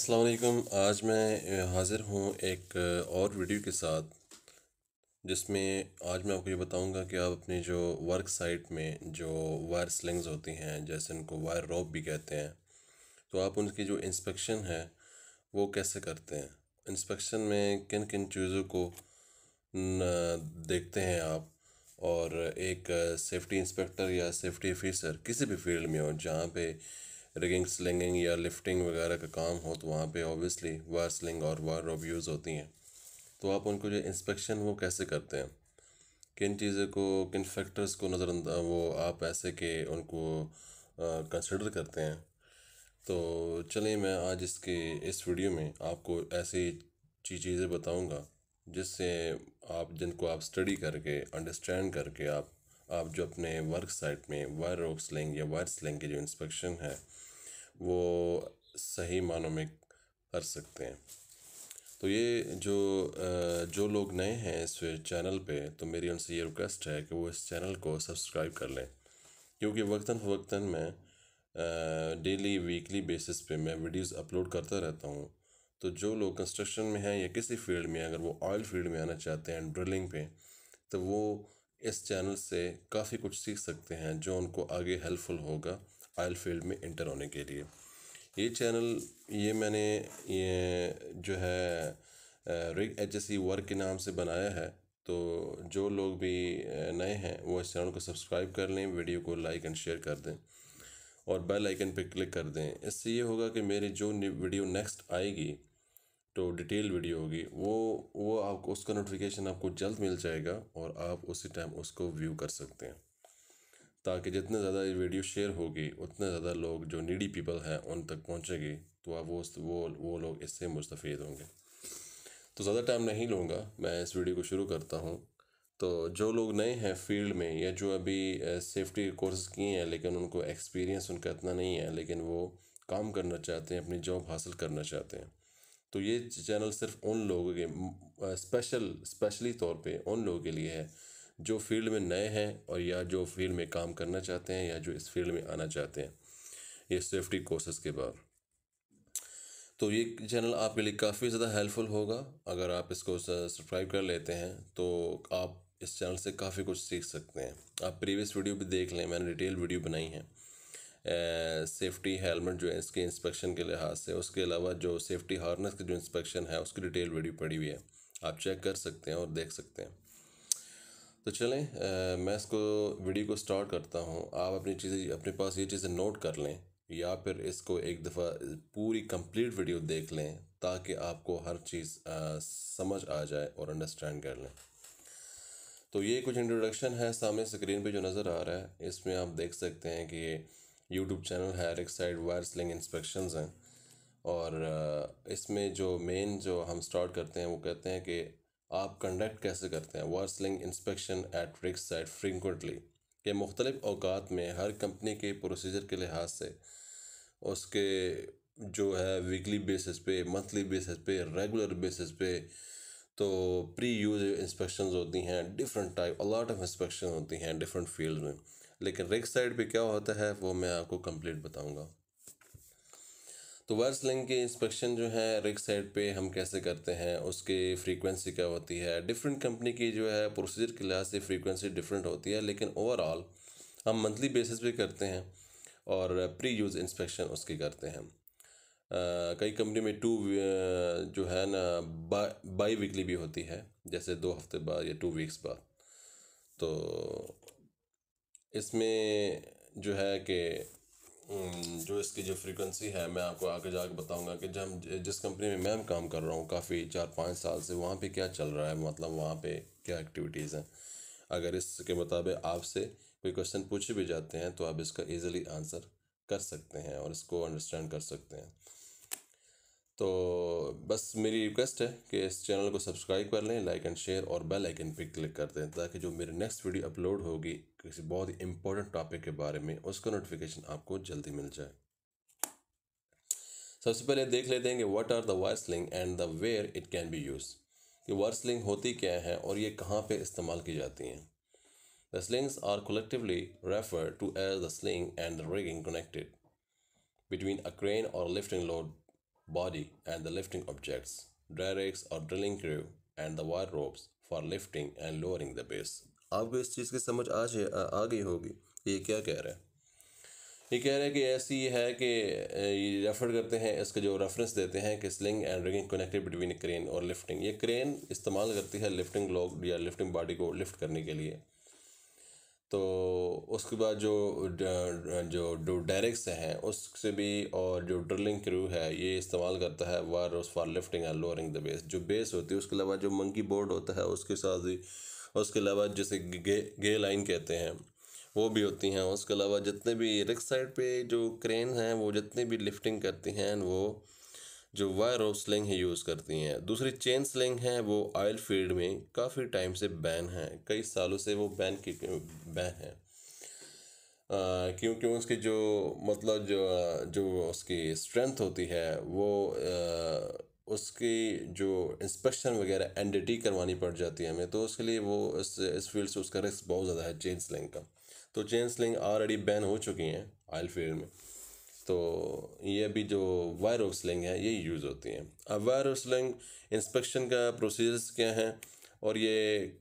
अस्सलाम वालेकुम आज मैं हाज़िर हूँ एक और वीडियो के साथ जिसमें आज मैं आपको ये बताऊँगा कि आप अपनी जो वर्क साइट में जो वायर स्लिंग्स होती हैं जैसे उनको वायर रोप भी कहते हैं तो आप उनकी जो इंस्पेक्शन है वो कैसे करते हैं इंस्पेक्शन में किन किन चीज़ों को देखते हैं आप और एक सेफ्टी इंस्पेक्टर या सेफ्टी ऑफिसर किसी भी फील्ड में हो जहाँ पर रिगिंग स्लिंगिंग या लिफ्टिंग वगैरह का काम हो तो वहाँ पे ऑब्वियसली वायर स्लिंग और वायर रोब्यूज़ होती हैं तो आप उनको जो इंस्पेक्शन वो कैसे करते हैं किन चीज़ों को किन फैक्टर्स को नज़र वो आप ऐसे के उनको कंसिडर करते हैं तो चलिए मैं आज इसके इस वीडियो में आपको ऐसी चीज़ें बताऊँगा जिससे आप जिनको आप स्टडी करके अंडरस्टैंड करके आप आप जो अपने वर्क साइट में वायर रोक स्लिंग या वायर स्लिंग की जो इंस्पेक्शन है वो सही मानों में कर सकते हैं तो ये जो जो लोग नए हैं इस चैनल पे तो मेरी उनसे ये रिक्वेस्ट है कि वो इस चैनल को सब्सक्राइब कर लें क्योंकि वक्ता फ़वक्ता मैं डेली वीकली बेसिस पे मैं वीडियोस अपलोड करता रहता हूँ तो जो लोग कंस्ट्रक्शन में हैं या किसी फील्ड में अगर वो ऑयल फील्ड में आना चाहते हैं ड्रिलिंग पे तो वो इस चैनल से काफ़ी कुछ सीख सकते हैं जो उनको आगे हेल्पफुल होगा आयल फील्ड में इंटर होने के लिए ये चैनल ये मैंने ये जो है रिग एच एस वर्क के नाम से बनाया है तो जो लोग भी नए हैं वो इस चैनल को सब्सक्राइब कर लें वीडियो को लाइक एंड शेयर कर दें और बेल आइकन पर क्लिक कर दें इससे ये होगा कि मेरी जो वीडियो नेक्स्ट आएगी तो डिटेल वीडियो होगी वो वो आपको उसका नोटिफिकेशन आपको जल्द मिल जाएगा और आप उसी टाइम उसको व्यू कर सकते हैं ताकि जितने ज़्यादा ये वीडियो शेयर होगी उतने ज़्यादा लोग जो नीडी पीपल हैं उन तक पहुँचेगी तो आप वो वो वो लोग इससे मुस्तफ़ होंगे तो ज़्यादा टाइम नहीं लूँगा मैं इस वीडियो को शुरू करता हूँ तो जो लोग नए हैं फील्ड में या जो अभी सेफ्टी कोर्सेज किए हैं लेकिन उनको एक्सपीरियंस उनका इतना नहीं है लेकिन वो काम करना चाहते हैं अपनी जॉब हासिल करना चाहते हैं तो ये चैनल सिर्फ उन लोगों के स्पेशल स्पेशली तौर पे उन लोगों के लिए है जो फील्ड में नए हैं और या जो फील्ड में काम करना चाहते हैं या जो इस फील्ड में आना चाहते हैं ये सेफ्टी कोर्सेज के बाद तो ये चैनल आपके लिए काफ़ी ज़्यादा हेल्पफुल होगा अगर आप इसको सब्सक्राइब कर लेते हैं तो आप इस चैनल से काफ़ी कुछ सीख सकते हैं आप प्रीवियस वीडियो भी देख लें मैंने डिटेल वीडियो बनाई है सेफ्टी हेलमेट जो है इसके इंस्पेक्शन के लिहाज से उसके अलावा जो सेफ्टी हार्नेस की जो इंस्पेक्शन है उसकी डिटेल वीडियो पड़ी हुई है आप चेक कर सकते हैं और देख सकते हैं तो चलें मैं इसको वीडियो को स्टार्ट करता हूँ आप अपनी चीज़ें अपने पास ये चीज़ें नोट कर लें या फिर इसको एक दफ़ा पूरी कंप्लीट वीडियो देख लें ताकि आपको हर चीज़ आ, समझ आ जाए और अंडरस्टैंड कर लें तो ये कुछ इंट्रोडक्शन है सामने स्क्रीन पे जो नज़र आ रहा है इसमें आप देख सकते हैं कि ये यूट्यूब चैनल है एक साइड वायर स्लिंग इंस्पेक्शन हैं और इसमें जो मेन जो हम स्टार्ट करते हैं वो कहते हैं कि आप कंडक्ट कैसे करते हैं वर्सलिंग इंस्पेक्शन एट रिक्स साइट फ्रीकुंटली के मुख्तलिफ अवकात में हर कंपनी के प्रोसीजर के लिहाज से उसके जो है वीकली बेसिस पे मंथली बेसिस पे रेगुलर बेसिस पे तो प्री यूज इंस्पेक्शन होती हैं different type a lot of inspection होती हैं डिफरेंट फील्ड में लेकिन रिक्स साइड पर क्या होता है वो मैं आपको कंप्लीट बताऊँगा तो वर्स लिंग के इंस्पेक्शन जो है रिक साइड पे हम कैसे करते हैं उसकी फ्रीक्वेंसी क्या होती है डिफरेंट कंपनी की जो है प्रोसीजर के लिहाज से फ्रीक्वेंसी डिफरेंट होती है लेकिन ओवरऑल हम मंथली बेसिस पे करते हैं और प्री यूज़ इंस्पेक्शन उसकी करते हैं कई कंपनी में टू जो है ना बा, बाई वीकली भी होती है जैसे दो हफ्ते बाद या टू वीक्स बाद तो इसमें जो है कि हम्म, जो इसकी जो फ्रीक्वेंसी है मैं आपको आगे जाके बताऊंगा कि जब जिस कंपनी में मैं काम कर रहा हूँ काफ़ी चार पाँच साल से वहाँ पे क्या चल रहा है मतलब वहाँ पे क्या एक्टिविटीज़ हैं अगर इसके मुताबिक आपसे कोई क्वेश्चन पूछे भी जाते हैं तो आप इसका इजीली आंसर कर सकते हैं और इसको अंडरस्टैंड कर सकते हैं तो बस मेरी रिक्वेस्ट है कि इस चैनल को सब्सक्राइब कर लें लाइक एंड शेयर और बेल आइकन पर क्लिक कर दें ताकि जो मेरी नेक्स्ट वीडियो अपलोड होगी किसी बहुत ही इंपॉर्टेंट टॉपिक के बारे में उसका नोटिफिकेशन आपको जल्दी मिल जाए सबसे पहले देख लेते हैं कि what are the wire sling and the where it can be use कि वर्सलिंग होती क्या है और ये कहाँ पर इस्तेमाल की जाती हैं the slings are collectively refer to as the sling and the rigging connected between a crane और lifting load body and the lifting objects, dry rakes or drilling crew, and the wire ropes for lifting and lowering the base. आपको इस चीज़ की समझ आ आ गई होगी ये क्या कह रहा है ये कह रहा है कि ऐसी है कि ये रेफर करते हैं इसका जो रेफरेंस देते हैं कि sling and rigging connected between crane और लिफ्टिंग ये क्रेन इस्तेमाल करती है लिफ्टिंग लॉग या लिफ्टिंग बॉडी को लिफ्ट करने के लिए तो उसके बाद जो जो जो डायरेक्स हैं उससे भी और जो ड्रिलिंग क्रू है ये इस्तेमाल करता है war for lifting and lowering the base जो बेस होती है उसके अलावा जो मंकी बोर्ड होता है उसके साथ ही उसके अलावा जैसे गे गे लाइन कहते हैं वो भी होती हैं उसके अलावा जितने भी रिक्स साइड पे जो क्रेन हैं वो जितने भी लिफ्टिंग करती हैं वो जो वायर स्लिंग है यूज़ करती हैं दूसरी चेन स्लिंग है वो ऑयल फील्ड में काफ़ी टाइम से बैन है कई सालों से वो बैन की बैन है क्योंकि उसकी जो मतलब जो जो उसकी स्ट्रेंथ होती है वो आ, उसकी जो इंस्पेक्शन वगैरह एनडीटी करवानी पड़ जाती है हमें तो उसके लिए वो इस इस फील्ड से उसका रिस्क बहुत ज़्यादा है चेन स्लिंग का तो चेन स्लिंग ऑलरेडी बैन हो चुकी हैं ऑयल फील्ड में तो ये भी जो वायर ऑफ है ये यूज़ होती हैं अब वायर ऑफ इंस्पेक्शन का प्रोसीजर्स क्या हैं और ये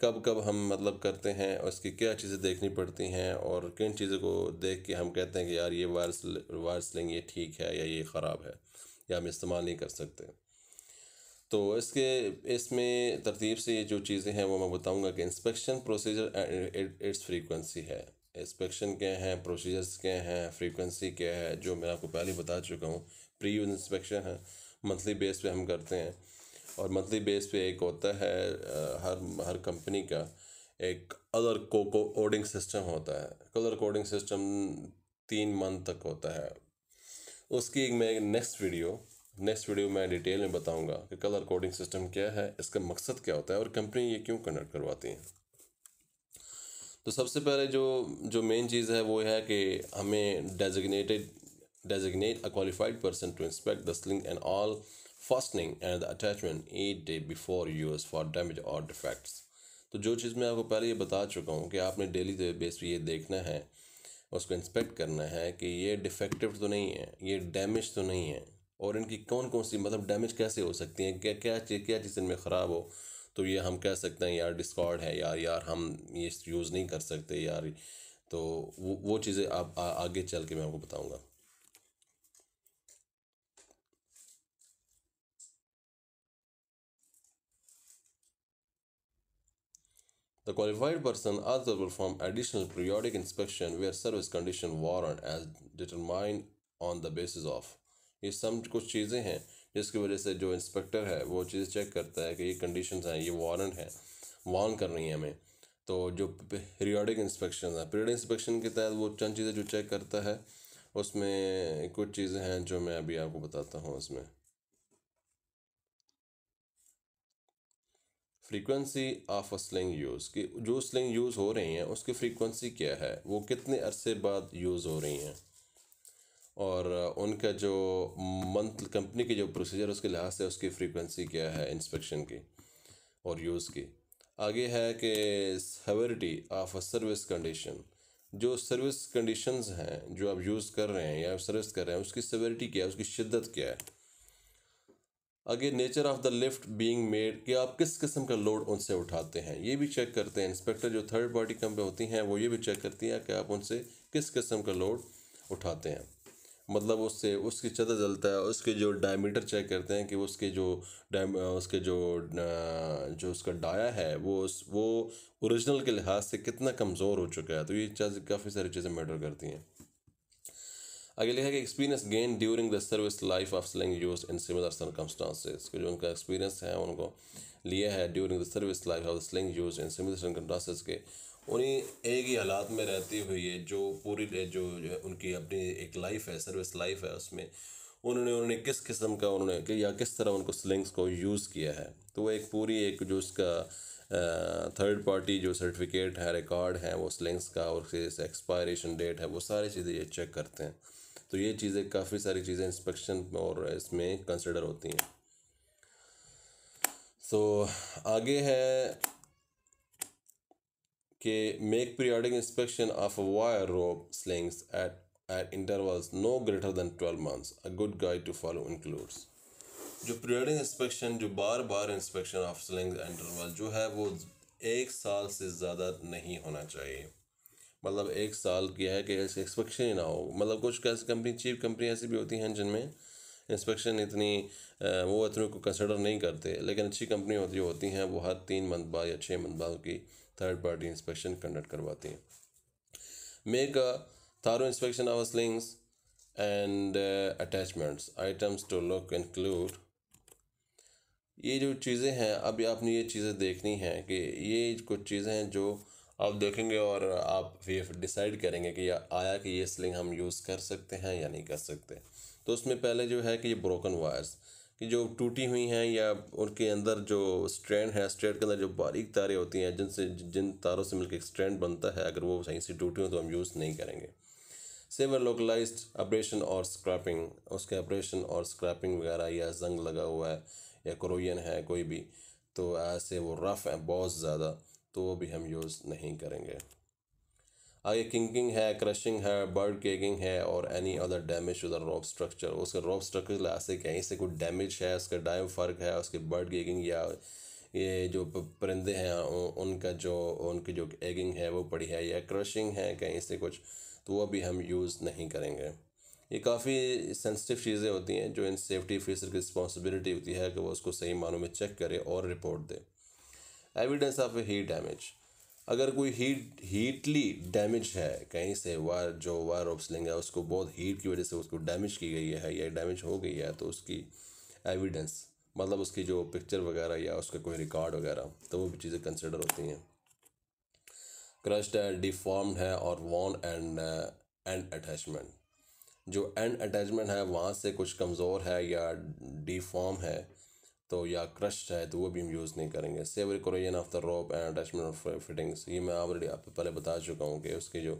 कब कब हम मतलब करते हैं और इसकी क्या चीज़ें देखनी पड़ती हैं और किन चीज़ों को देख के हम कहते हैं कि यार ये वायरस वायरसलिंग ये ठीक है या ये ख़राब है या हम इस्तेमाल नहीं कर सकते तो इसके इसमें तरतीब से ये जो चीज़ें हैं वो मैं बताऊंगा कि inspection procedure and its frequency है इंस्पेक्शन क्या हैं प्रोसीजर्स के हैं फ्रीक्वेंसी क्या है जो मैं आपको पहले बता चुका हूँ प्री इंस्पेक्शन है मंथली बेस पे हम करते हैं और मंथली बेस पे एक होता है हर हर कंपनी का एक कलर को कोडिंग सिस्टम होता है कलर कोडिंग सिस्टम तीन मंथ तक होता है उसकी मैं नेक्स्ट वीडियो नेक्स्ट वीडियो मैं डिटेल में बताऊंगा कि कलर कोडिंग सिस्टम क्या है इसका मकसद क्या होता है और कंपनी ये क्यों कंडक्ट करवाती है तो सबसे पहले जो जो मेन चीज़ है वो है कि हमें designated designate a qualified person to inspect the sling and all fastening and the attachment at day before use for damage और डिफेक्ट्स तो जो चीज़ मैं आपको पहले ये बता चुका हूँ कि आपने डेली बेस तो पे ये देखना है उसको इंस्पेक्ट करना है कि ये डिफेक्टिव तो नहीं है ये डैमेज तो नहीं है और इनकी कौन कौन सी मतलब डैमेज कैसे हो सकती है क्या क्या चीज़ क्या चीज़ इनमें ख़राब हो तो ये हम कह सकते हैं यार डिस्कॉर्ड है यार यार हम ये यूज़ नहीं कर सकते यार तो वो वो चीज़ें आप आ, आगे चल के मैं आपको बताऊँगा The qualified person also perform additional periodic inspection where service condition warrant as determined on the basis of ये सब कुछ चीज़ें हैं जिसकी वजह से जो इंस्पेक्टर है वो चीज़ चेक करता है कि ये कंडीशन हैं ये वारंट है वार्न कर रही हैं हमें तो जो पीरियडिक इंस्पेक्शन है पीरियड इंस्पेक्शन के तहत वो चंद चीज़ें जो चेक करता है उसमें कुछ चीज़ें हैं जो मैं अभी आपको बताता हूँ उसमें फ्रीक्वेंसी ऑफ स्लिंग यूज़ कि जो स्लिंग यूज़ हो रही हैं उसकी फ्रीक्वेंसी क्या है वो कितने अरसे बाद यूज़ हो रही हैं और उनका जो मंथ कंपनी की जो प्रोसीजर उसके लिहाज से उसकी फ्रीक्वेंसी क्या है इंस्पेक्शन की और यूज़ की आगे है कि severity of a service condition जो सर्विस कंडीशंस हैं जो आप यूज़ कर रहे हैं या सर्विस कर रहे हैं उसकी सवेरिटी क्या है उसकी शिद्दत क्या है आगे nature of the lift being made कि आप किस किस्म का लोड उनसे उठाते हैं ये भी चेक करते हैं इंस्पेक्टर जो थर्ड पार्टी कंपनी होती हैं वो ये भी चेक करती हैं कि आप उनसे किस किस्म का लोड उठाते हैं मतलब उससे उसकी चदर जलता है उसके जो डायमीटर चेक करते हैं कि उसके जो डायम उसके जो जो उसका डाया है वो उस वो ओरिजिनल के लिहाज से कितना कमज़ोर हो चुका है तो ये चीज़ काफ़ी सारी चीज़ें मैटर करती हैं आगे लिखा है कि experience gain during the service life of sling use in similar circumstances जो उनका एक्सपीरियंस है उनको लिया है during the service life of sling use in similar circumstances के उन्हीं एक ही हालात में रहती हुई है जो पूरी जो उनकी अपनी एक लाइफ है सर्विस लाइफ है उसमें उन्होंने उन्होंने किस किस्म का उन्होंने कि या किस तरह उनको स्लिंग्स को यूज़ किया है तो वो एक पूरी एक जो उसका थर्ड पार्टी जो सर्टिफिकेट है रिकॉर्ड है वो स्लिंग्स का और एक्सपायरेशन डेट है वो सारी चीज़ें ये चेक करते हैं तो ये चीज़ें काफ़ी सारी चीज़ें इंस्पेक्शन और इसमें कंसिडर होती हैं so, आगे है कि make periodic inspection of wire wire rope slings at at intervals no greater than 12 months. A good guide to follow जो पीरियडिक इंस्पेक्शन जो बार बार इंस्पेक्शन ऑफ स्लिंग इंटरवल जो है वो एक साल से ज़्यादा नहीं होना चाहिए मतलब एक साल की है कि इंस्पेक्शन ही ना हो मतलब कुछ कैसे कंपनी चीप कंपनी ऐसी भी होती हैं जिनमें इंस्पेक्शन इतनी वो इतने को कंसिडर नहीं करते लेकिन अच्छी कंपनी होती होती हैं वो हर तीन मंथ बाद या छः मंथ बाद की थर्ड पार्टी इंस्पेक्शन कंडक्ट करवाती हैं make a thorough inspection of slings and attachments items to look include ये जो चीज़ें हैं अभी आपने ये चीज़ें देखनी हैं कि ये कुछ चीज़ें हैं जो आप देखेंगे और आप ये डिसाइड करेंगे कि आया कि ये स्लिंग हम यूज़ कर सकते हैं या नहीं कर सकते तो उसमें पहले जो है कि ये ब्रोकन वायर्स कि जो टूटी हुई हैं या उनके अंदर जो स्ट्रैंड है स्ट्रैंड के अंदर जो बारीक तारें होती हैं जिनसे जिन तारों से मिलकर एक स्ट्रैंड बनता है अगर वो सही से टूटी हो तो हम यूज़ नहीं करेंगे सेवर लोकलाइज ऑपरेशन और स्क्रैपिंग उसके ऑपरेशन और स्क्रैपिंग वगैरह या जंग लगा हुआ है या क्रोयन है कोई भी तो ऐसे वो रफ़ हैं बहुत ज़्यादा तो वो भी हम यूज़ नहीं करेंगे आगे किंकिंग है क्रशिंग है बर्ड केकिंग है और any other damage to the rock structure उसका रॉक स्ट्रक्चर से कहीं से कुछ डैमेज है उसका डाइम फर्क है उसके बर्ड केकिंग या ये जो परिंदे हैं उनका जो उनकी जो एगिंग है वो पड़ी है या क्रशिंग है कहीं से कुछ तो वह भी हम यूज़ नहीं करेंगे ये काफ़ी सेंसिटिव चीज़ें होती हैं जो इन सेफ्टी ऑफिसर की रिस्पॉन्सिबिलिटी होती है कि वो उसको सही मानों में चेक करे और रिपोर्ट दे evidence of a heat damage अगर कोई हीट हीटली डैमेज है कहीं से वायर जो वायर ऑफ स्लिंग है उसको बहुत हीट की वजह से उसको डैमेज की गई है या डैमेज हो गई है तो उसकी एविडेंस मतलब उसकी जो पिक्चर वगैरह या उसका कोई रिकॉर्ड वगैरह तो वो भी चीज़ें कंसिडर होती हैं क्रस्ट है डिफॉर्म्ड है और वॉन एंड एंड अटैचमेंट जो एंड अटैचमेंट है वहाँ से कुछ कमज़ोर है या डिफॉर्म है तो या क्रश है तो वो भी हम यूज़ नहीं करेंगे severe corrosion of the rope end attachment of fittings ये मैं ऑलरेडी आपको पहले बता चुका हूँ कि उसके जो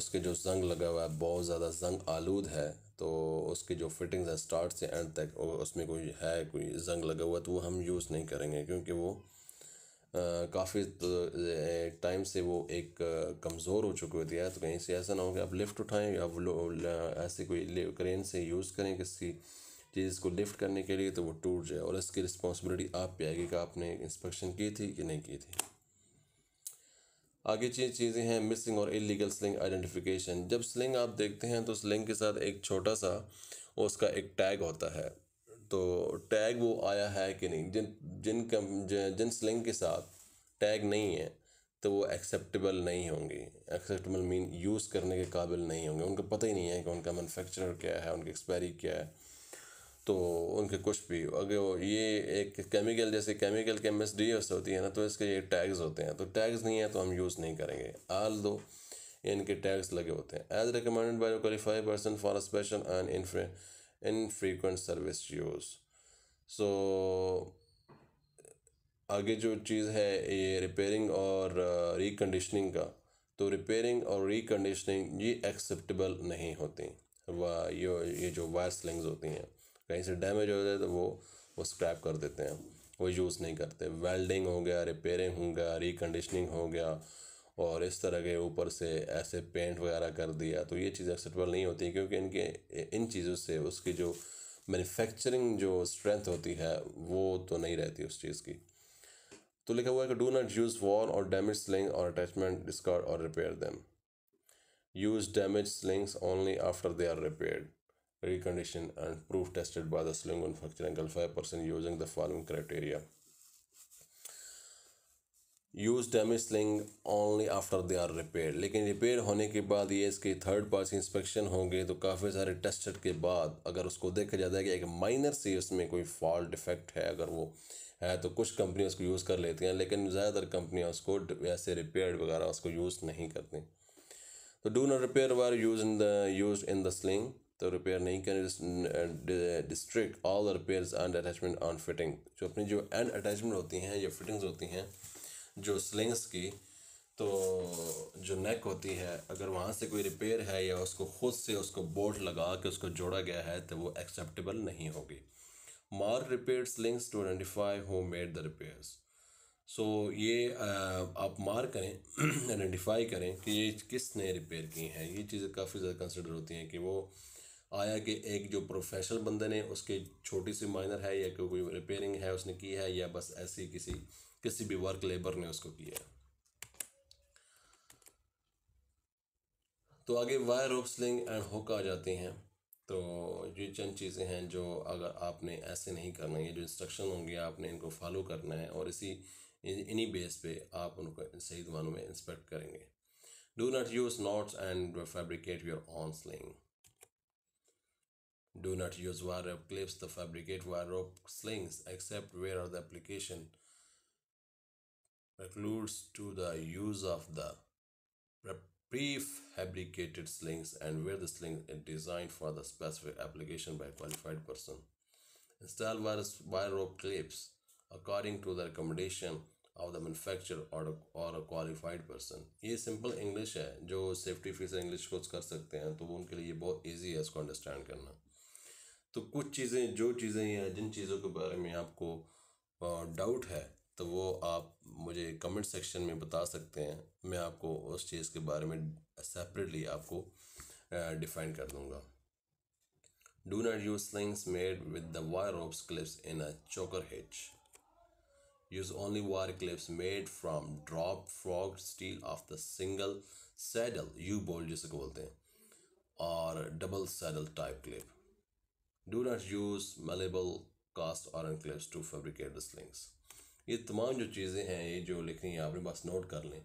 उसके जो जंग लगा हुआ है बहुत ज़्यादा जंग आलूद है तो उसकी जो फिटिंग्स है स्टार्ट से एंड तक उसमें कोई है कोई जंग लगा हुआ तो वो हम यूज़ नहीं करेंगे क्योंकि वो काफ़ी टाइम से वो एक कमज़ोर हो चुकी होती है तो कहीं से ऐसा ना हो कि आप लिफ्ट उठाएँ या ऐसे कोई क्रेन से यूज़ करें किसी चीज़ को लिफ्ट करने के लिए तो वो टूट जाए और इसकी रिस्पॉन्सिबिलिटी आप पे आएगी कि आपने इंस्पेक्शन की थी कि नहीं की थी आगे चीज चीज़ें हैं मिसिंग और इलीगल स्लिंग आइडेंटिफिकेशन जब स्लिंग आप देखते हैं तो स्लिंग के साथ एक छोटा सा उसका एक टैग होता है तो टैग वो आया है कि नहीं जिन जिन कम जिन स्लिंग के साथ टैग नहीं है तो वो एक्सेप्टेबल नहीं होंगी एक्सेप्टेबल मीन यूज़ करने के काबिल नहीं होंगे उनको पता ही नहीं है कि उनका मैनुफेक्चरर क्या है उनकी एक्सपायरी क्या है तो उनके कुछ भी अगर वो ये एक केमिकल जैसे केमिकल के एम डी होती है ना तो इसके ये टैग्स होते हैं तो टैग्स नहीं है तो हम यूज़ नहीं करेंगे आल दो इनके टैग्स लगे होते हैं as recommended by qualify person for special and infrequent service use so आगे जो चीज़ है ये रिपेयरिंग और रिकंडीशनिंग का तो रिपेयरिंग और रिकंडीशनिंग ये एक्सेप्टेबल नहीं होती व ये जो वायर स्लिंग्स होती हैं कहीं से डैमेज हो जाए तो वो वो स्क्रैप कर देते हैं वो यूज़ नहीं करते वेल्डिंग हो गया रिपेयरिंग हो गया रिकंडीशनिंग हो गया और इस तरह के ऊपर से ऐसे पेंट वगैरह कर दिया तो ये चीज़ एक्सेप्टेबल नहीं होती क्योंकि इनके इन चीज़ों से उसकी जो मैन्युफैक्चरिंग जो स्ट्रेंथ होती है वो तो नहीं रहती उस चीज़ की तो लिखा हुआ है कि डू नॉट यूज़ वॉर और डैमेज स्लिंग और अटैचमेंट डिस्कार्ड और repair them use damage slings only after they are repaired reconditioned and proof tested by the sling manufacturer angle 5% using the following criteria. Use damage sling only after they are repair लेकिन repair होने के बाद ये इसके third party inspection होंगे तो काफ़ी सारे टेस्टेड के बाद अगर उसको देखा जाता है कि एक माइनर सी उसमें कोई फॉल्ट डिफेक्ट है अगर वो है तो कुछ कंपनियाँ उसको यूज़ कर लेती हैं लेकिन ज़्यादातर कंपनियाँ उसको ऐसे रिपेयर वगैरह उसको यूज़ नहीं करती तो do not repair wire use in the use in the sling तो रिपेयर नहीं करें district all the repairs and attachment on fitting जो अपनी जो एंड अटैचमेंट होती हैं या फिटिंग्स होती हैं जो स्लिंग्स की तो जो नेक होती है अगर वहाँ से कोई रिपेयर है या उसको खुद से उसको बोल्ट लगा के उसको जोड़ा गया है तो वो एक्सेप्टेबल नहीं होगी mark repair slings to identify who made the repairs so ये आप मार करें आइडेंटिफाई करें कि ये किसने रिपेयर की हैं ये चीज़ें काफ़ी ज़्यादा कंसिडर होती हैं कि वो आया कि एक जो प्रोफेशनल बंदे ने उसके छोटी सी माइनर है या कोई रिपेयरिंग है उसने की है या बस ऐसी किसी किसी भी वर्क लेबर ने उसको किया है तो आगे wire rope sling and hook आ जाते हैं तो ये चंद चीज़ें हैं जो अगर आपने ऐसे नहीं करना है जो इंस्ट्रक्शन होंगे आपने इनको फॉलो करना है और इसी इन्हीं बेस पे आप उनको सही दुकानों में इंस्पेक्ट करेंगे do not use knots and fabricate your own sling Do not use wire rope clips to fabricate wire rope slings except where the application precludes to the use of the prefabricated slings and where the sling is designed for the specific application by a qualified person. Install wire rope clips according to the recommendation of the manufacturer or a qualified person ये simple English है जो safety feature English course कर सकते हैं तो वो उनके लिए बहुत easy है understand करना तो कुछ चीज़ें जो चीज़ें या जिन चीज़ों के बारे में आपको डाउट है तो वो आप मुझे कमेंट सेक्शन में बता सकते हैं मैं आपको उस चीज़ के बारे में सेपरेटली आपको डिफाइन कर दूंगा do not use slings made with the wire of clips in a choker hitch use only wire clips made from drop forged steel of the single saddle U bolt जिसे बोलते हैं और double saddle type clip do not use malleable cast iron clips to fabricate the slings ये तमाम जो चीज़ें हैं ये जो लिखनी है आपने बस नोट कर लें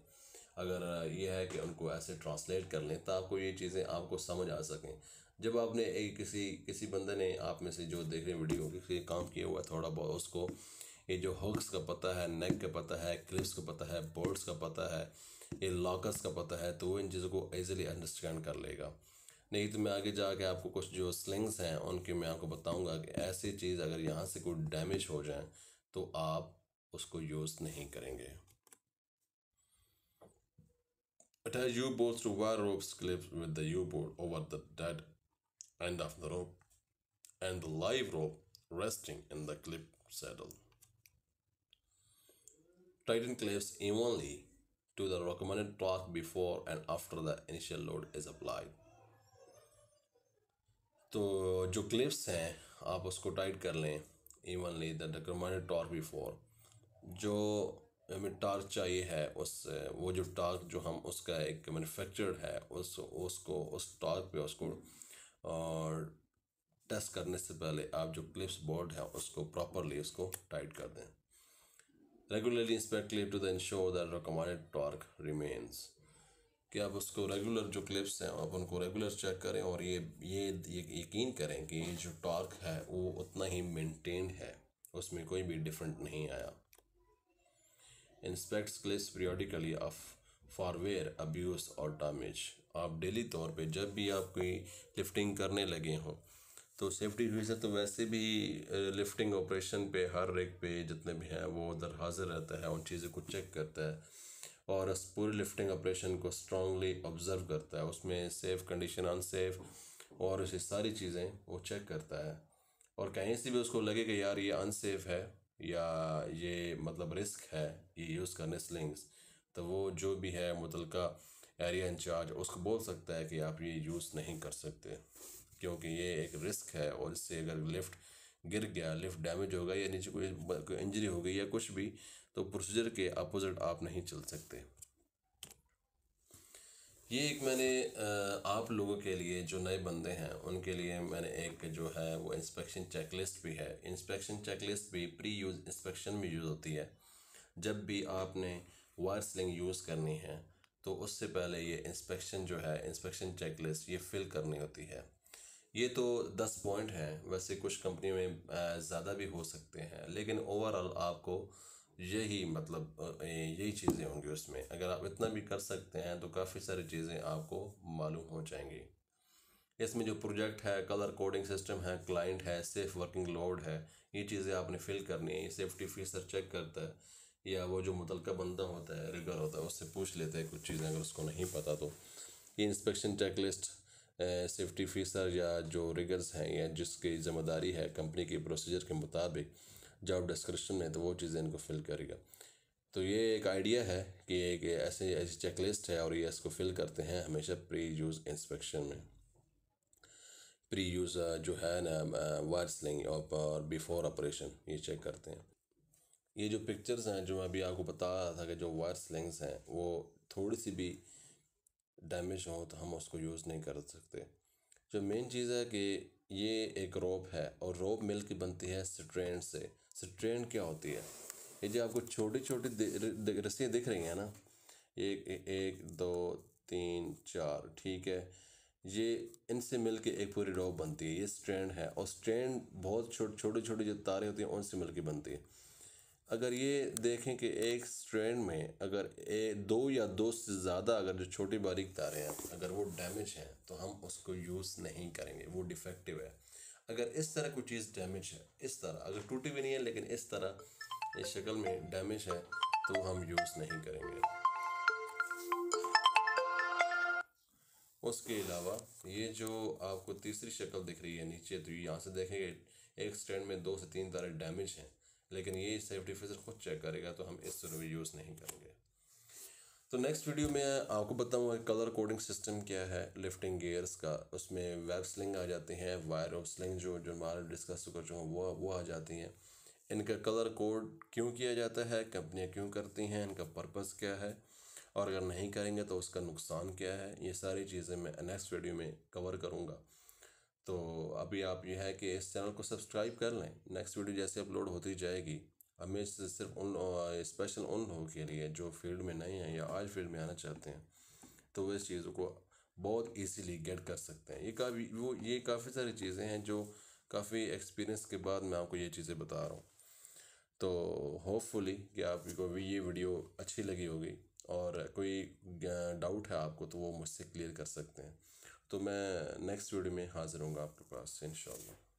अगर ये है कि उनको ऐसे ट्रांसलेट कर लें तो आपको ये चीज़ें आपको समझ आ सकें जब आपने एक किसी किसी बंदे ने आप में से जो देख रहे वीडियो किसी काम किया हुआ है थोड़ा बहुत उसको ये जो हुक्स का पता है नेक का पता है क्लिप्स का पता है बोर्ड्स का पता है ये लॉकर्स का पता है तो वो इन चीज़ों को ईजिली अंडरस्टैंड कर लेगा नहीं तो मैं आगे जाके आपको कुछ जो स्लिंग्स हैं उनके मैं आपको बताऊंगा कि ऐसी चीज़ अगर यहाँ से कोई डैमेज हो जाए तो आप उसको यूज़ नहीं करेंगे Attach U-boats to wire ropes clips with the U-boat over the dead end of the rope and the live rope resting in the clip saddle. Tighten clips evenly to the recommended torque before and after the initial load is applied. तो जो clips हैं आप उसको tight कर लें evenly the recommended torque before जो हमें torque चाहिए है उस वो जो टार्क जो हम उसका एक मैन्युफैक्चर्ड है उस उसको उस टॉर्क पे उसको और टेस्ट करने से पहले आप जो क्लिप्स बोर्ड है उसको प्रॉपरली उसको टाइट कर दें regularly inspect clip to the ensure that recommended torque remains कि आप उसको रेगुलर जो क्लिप्स हैं आप उनको रेगुलर चेक करें और ये ये यकीन करें कि ये जो टॉर्क है वो उतना ही मेंटेन है उसमें कोई भी डिफरेंट नहीं आया inspects clips periodically of for wear abuse और डैमेज आप डेली तौर पे जब भी आप कोई लिफ्टिंग करने लगे हों तो सेफ्टी ऑफिसर तो वैसे भी लिफ्टिंग ऑपरेशन पे हर रेक पे जितने भी हैं वो उधर हाजिर रहता है उन चीज़ों को चेक करता है और उस पूरे लिफ्टिंग ऑपरेशन को स्ट्रांगली ऑब्जर्व करता है उसमें सेफ कंडीशन अनसेफ और उसे सारी चीज़ें वो चेक करता है और कहीं से भी उसको लगे कि यार ये अनसेफ है या ये मतलब रिस्क है ये यूज़ करने स्लिंग्स तो वो जो भी है मुतल एरिया इंचार्ज उसको बोल सकता है कि आप ये यूज़ नहीं कर सकते क्योंकि ये एक रिस्क है और इससे अगर लिफ्ट गिर गया लिफ्ट डैमेज हो गया या नीचे कोई कोई इंजरी हो गई या कुछ भी तो प्रोसीजर के अपोजिट आप नहीं चल सकते ये एक मैंने आप लोगों के लिए जो नए बंदे हैं उनके लिए मैंने एक जो है वो इंस्पेक्शन चेकलिस्ट भी है इंस्पेक्शन चेकलिस्ट भी प्री यूज़ इंस्पेक्शन में यूज़ होती है जब भी आपने वायर स्लिंग यूज़ करनी है तो उससे पहले ये इंस्पेक्शन जो है इंस्पेक्शन चेकलिस्ट ये फिल करनी होती है ये तो दस पॉइंट हैं वैसे कुछ कंपनी में ज़्यादा भी हो सकते हैं लेकिन ओवरऑल आपको यही मतलब यही चीज़ें होंगी उसमें अगर आप इतना भी कर सकते हैं तो काफ़ी सारी चीज़ें आपको मालूम हो जाएंगी इसमें जो प्रोजेक्ट है कलर कोडिंग सिस्टम है क्लाइंट है सेफ वर्किंग लोड है ये चीज़ें आपने फिल करनी है सेफ्टी फीसर चेक करता है या वो जो मुतलका बंदा होता है रिगर होता है उससे पूछ लेते हैं कुछ चीज़ें अगर उसको नहीं पता तो ये inspection check list safety officer या जो रिगर्स हैं या जिसकी ज़िम्मेदारी है कंपनी की प्रोसीजर के मुताबिक जॉब डिस्क्रिप्शन में तो वो चीज़ें इनको फिल करेगा तो ये एक आइडिया है कि एक ऐसे ऐसी चेकलिस्ट है और ये इसको फिल करते हैं हमेशा प्री यूज़ इंस्पेक्शन में प्री यूज़ जो है ना वायरसलिंग और बिफोर ऑपरेशन ये चेक करते हैं ये जो पिक्चर्स हैं जो मैं अभी आपको बता रहा था कि जो वायर स्लिंग्स हैं वो थोड़ी सी भी डैमेज हो तो हम उसको यूज़ नहीं कर सकते जो मेन चीज़ है कि ये एक रोप है और रोप मिल के बनती है स्ट्रेन से स्ट्रेन क्या होती है ये जो आपको छोटी छोटी रस्सियाँ दिख रही हैं ना एक एक दो तीन चार ठीक है ये इनसे मिल के एक पूरी रोप बनती है ये स्ट्रैंड है और स्ट्रैंड बहुत छोटे छोटे जो तारे होती हैं उनसे मिल के बनती है अगर ये देखें कि एक स्ट्रैंड में अगर ए, दो या दो से ज़्यादा अगर जो छोटी बारीक तारे हैं अगर वो डैमेज हैं तो हम उसको यूज़ नहीं करेंगे वो डिफेक्टिव है अगर इस तरह कोई चीज़ डैमेज है इस तरह अगर टूटी भी नहीं है लेकिन इस तरह इस शक्ल में डैमेज है तो हम यूज़ नहीं करेंगे उसके अलावा ये जो आपको तीसरी शक्ल दिख रही है नीचे तो यहाँ से देखेंगे एक स्टैंड में दो से तीन तारे डैमेज हैं लेकिन ये सेफ्टी फीचर खुद चेक करेगा तो हम इस सर्वे यूज़ नहीं करेंगे तो नेक्स्ट वीडियो में आपको बताऊँगा कलर कोडिंग सिस्टम क्या है लिफ्टिंग गेयर्स का उसमें वेब स्लिंग आ जाती हैं वायर ऑफ स्लिंग जो जो हमारे डिस्कस कर चुका वो वो आ जाती हैं इनका कलर कोड क्यों किया जाता है कंपनियाँ क्यों करती हैं इनका पर्पज़ क्या है और अगर नहीं करेंगे तो उसका नुकसान क्या है ये सारी चीज़ें मैं नेक्स्ट वीडियो में कवर करूँगा तो अभी आप ये है कि इस चैनल को सब्सक्राइब कर लें नेक्स्ट वीडियो जैसे अपलोड होती जाएगी हमें सिर्फ उन स्पेशल उन लोगों के लिए जो फील्ड में नहीं हैं या आज फील्ड में आना चाहते हैं तो वो इस चीज़ों को बहुत इजीली गेट कर सकते हैं ये काफ़ी वो ये काफ़ी सारी चीज़ें हैं जो काफ़ी एक्सपीरियंस के बाद मैं आपको ये चीज़ें बता रहा हूँ तो होपफुली कि आपको भी ये वीडियो अच्छी लगी होगी और कोई डाउट है आपको तो वो मुझसे क्लियर कर सकते हैं तो मैं नेक्स्ट वीडियो में हाज़िर हूँ आपके पास इन